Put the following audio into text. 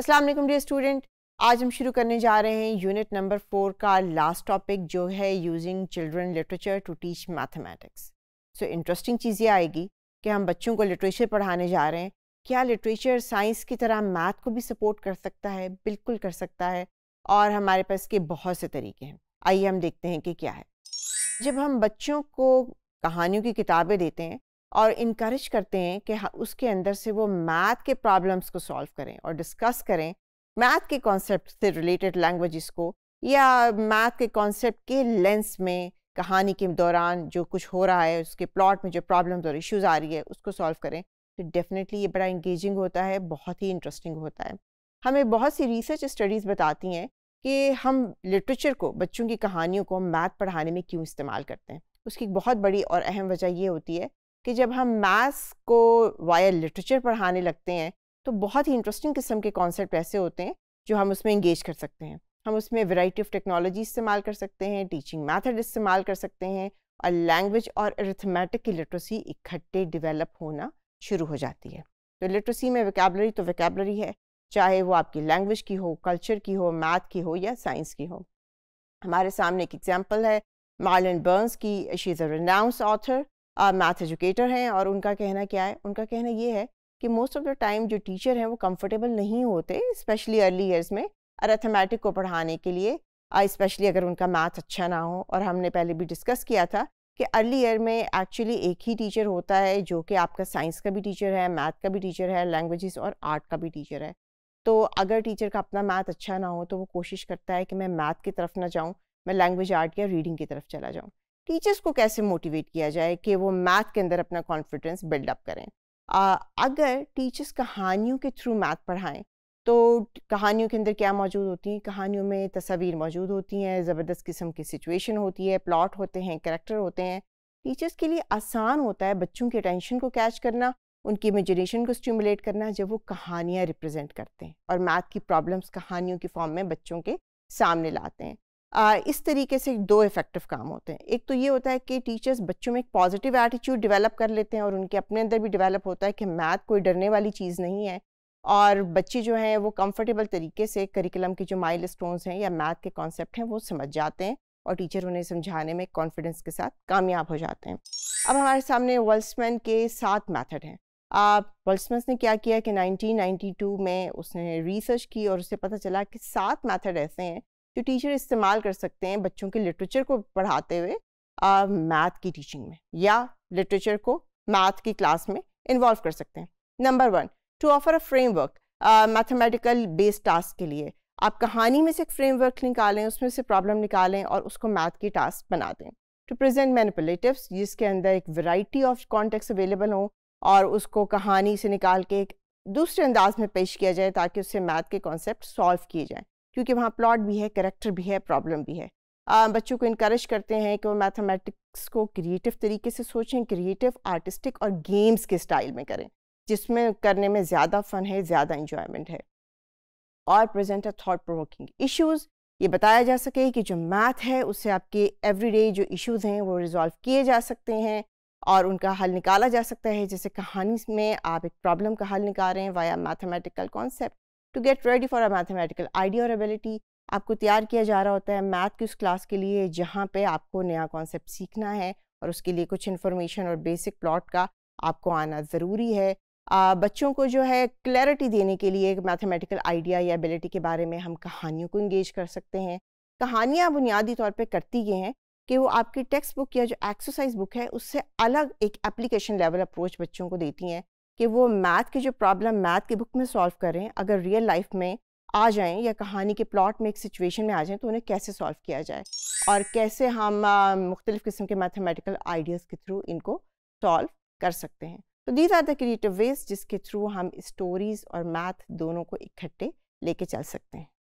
अस्सलाम वालेकुम dear student आज हम शुरू करने जा रहे हैं यूनिट नंबर फोर का लास्ट टॉपिक जो है using children literature to teach mathematics so interesting चीज़ ये आएगी कि हम बच्चों को लिटरेचर पढ़ाने जा रहे हैं क्या लिटरेचर साइंस की तरह मैथ को भी सपोर्ट कर सकता है बिल्कुल कर सकता है और हमारे पास के बहुत से तरीके हैं आइए हम देखते हैं कि क्या है जब हम बच्चों को कहानियों की किताबें देते हैं और इनक्रेज करते हैं कि उसके अंदर से वो मैथ के प्रॉब्लम्स को सॉल्व करें और डिस्कस करें मैथ के कॉन्सेप्ट से रिलेटेड लैंग्वेजेस को या मैथ के कॉन्सेप्ट के लेंस में कहानी के दौरान जो कुछ हो रहा है उसके प्लॉट में जो प्रॉब्लम्स और इश्यूज आ रही है उसको सॉल्व करें तो डेफिनेटली ये बड़ा इंगेजिंग होता है बहुत ही इंटरेस्टिंग होता है हमें बहुत सी रिसर्च स्टडीज़ बताती हैं कि हम लिटरेचर को बच्चों की कहानियों को मैथ पढ़ाने में क्यों इस्तेमाल करते हैं उसकी बहुत बड़ी और अहम वजह ये होती है कि जब हम मैथ्स को वायर लिटरेचर पढ़ाने लगते हैं तो बहुत ही इंटरेस्टिंग किस्म के कॉन्सेप्ट ऐसे होते हैं जो हम उसमें इंगेज कर सकते हैं हम उसमें वैरायटी ऑफ टेक्नोलॉजी इस्तेमाल कर सकते हैं टीचिंग मैथड इस्तेमाल कर सकते हैं और लैंग्वेज और अरिथमेटिक की लिटरेसी इकट्ठे डेवलप होना शुरू हो जाती है तो लिटरेसी में वकेबलरी तो वकेबलरी है चाहे वो आपकी लैंग्वेज की हो कल्चर की हो मैथ की हो या साइंस की हो हमारे सामने एक एग्जाम्पल है मार्लिन बर्न्स की she is a renowned author math educator हैं और उनका कहना क्या है उनका कहना ये है कि मोस्ट ऑफ द टाइम जो टीचर हैं वो कंफर्टेबल नहीं होते स्पेशली अर्ली ईयर्स में अरेथमेटिक को पढ़ाने के लिए इस्पेशली अगर उनका मैथ अच्छा ना हो और हमने पहले भी डिस्कस किया था कि अर्ली ईयर में एक्चुअली एक ही टीचर होता है जो कि आपका साइंस का भी टीचर है मैथ का भी टीचर है लैंग्वेजेस और आर्ट का भी टीचर है तो अगर टीचर का अपना मैथ अच्छा ना हो तो वो कोशिश करता है कि मैं मैथ की तरफ ना जाऊँ मैं लैंग्वेज आर्ट या रीडिंग की तरफ चला जाऊँ टीचर्स को कैसे मोटिवेट किया जाए कि वो मैथ के अंदर अपना कॉन्फिडेंस बिल्डअप करें आ, अगर टीचर्स कहानियों के थ्रू मैथ पढ़ाएं तो कहानियों के अंदर क्या मौजूद होती हैं कहानियों में तस्वीर मौजूद होती हैं ज़बरदस्त किस्म की सिचुएशन होती है प्लॉट होते हैं करेक्टर होते हैं टीचर्स के लिए आसान होता है बच्चों के अटेंशन को कैच करना उनकी इमेजिनेशन को स्टिमुलेट करना जब वो कहानियाँ रिप्रेजेंट करते हैं और मैथ की प्रॉब्लम्स कहानियों की फॉर्म में बच्चों के सामने लाते हैं इस तरीके से दो इफ़ेक्टिव काम होते हैं एक तो ये होता है कि टीचर्स बच्चों में एक पॉजिटिव एटीट्यूड डेवलप कर लेते हैं और उनके अपने अंदर भी डेवलप होता है कि मैथ कोई डरने वाली चीज़ नहीं है और बच्चे जो हैं वो कंफर्टेबल तरीके से करिकुलम के जो माइल स्टोन्स हैं या मैथ के कॉन्सेप्ट हैं वो समझ जाते हैं और टीचर उन्हें समझाने में कॉन्फिडेंस के साथ कामयाब हो जाते हैं अब हमारे सामने वर्ल्समैन के सात मैथड हैं आप वर्ल्समैन ने क्या किया कि 1992 में उसने रिसर्च की और उसे पता चला कि सात मैथड ऐसे हैं जो टीचर इस्तेमाल कर सकते हैं बच्चों के लिटरेचर को पढ़ाते हुए मैथ की टीचिंग में या लिटरेचर को मैथ की क्लास में इन्वॉल्व कर सकते हैं number one two offer a framework mathematical based task के लिए आप कहानी में से एक फ्रेमवर्क निकालें उसमें से प्रॉब्लम निकालें और उसको मैथ की टास्क बना दें टू प्रेजेंट मैनिपुलेटिव्स जिसके अंदर एक वैरायटी ऑफ कॉन्टेक्ट अवेलेबल हों और उसको कहानी से निकाल के एक दूसरे अंदाज में पेश किया जाए ताकि उससे मैथ के कॉन्सेप्ट सॉल्व किए जाएँ क्योंकि वहाँ प्लॉट भी है करेक्टर भी है प्रॉब्लम भी है आ, बच्चों को इनक्रेज करते हैं कि वो मैथमेटिक्स को क्रिएटिव तरीके से सोचें क्रिएटिव आर्टिस्टिक और गेम्स के स्टाइल में करें जिसमें करने में ज़्यादा फ़न है ज़्यादा इंजॉयमेंट है और present a thought provoking issues ये बताया जा सके कि जो मैथ है उससे आपके एवरीडे जो इश्यूज़ हैं वो रिजॉल्व किए जा सकते हैं और उनका हल निकाला जा सकता है जैसे कहानी में आप एक प्रॉब्लम का हल निकाल रहे हैं via mathematical concept to get ready for a mathematical idea और एबिलिटी आपको तैयार किया जा रहा होता है मैथ की उस क्लास के लिए जहाँ पे आपको नया कॉन्सेप्ट सीखना है और उसके लिए कुछ इन्फॉर्मेशन और बेसिक प्लॉट का आपको आना ज़रूरी है आ, बच्चों को जो है क्लैरिटी देने के लिए मैथमेटिकल आइडिया या एबिलिटी के बारे में हम कहानियों को इंगेज कर सकते हैं कहानियाँ बुनियादी तौर पर करती ये हैं कि वो आपकी टेक्स्ट बुक या जो एक्सरसाइज बुक है उससे अलग एक एप्लीकेशन लेवल अप्रोच बच्चों को देती हैं कि वो मैथ की जो प्रॉब्लम मैथ की बुक में सॉल्व करें अगर रियल लाइफ में आ जाएं या कहानी के प्लॉट में एक सिचुएशन में आ जाएं तो उन्हें कैसे सॉल्व किया जाए और कैसे हम मुख्तलिफ़ किस्म के मैथमेटिकल आइडियाज़ के थ्रू इनको सॉल्व कर सकते हैं तो these are the creative ways जिसके थ्रू हम स्टोरीज़ और मैथ दोनों को इकट्ठे लेके चल सकते हैं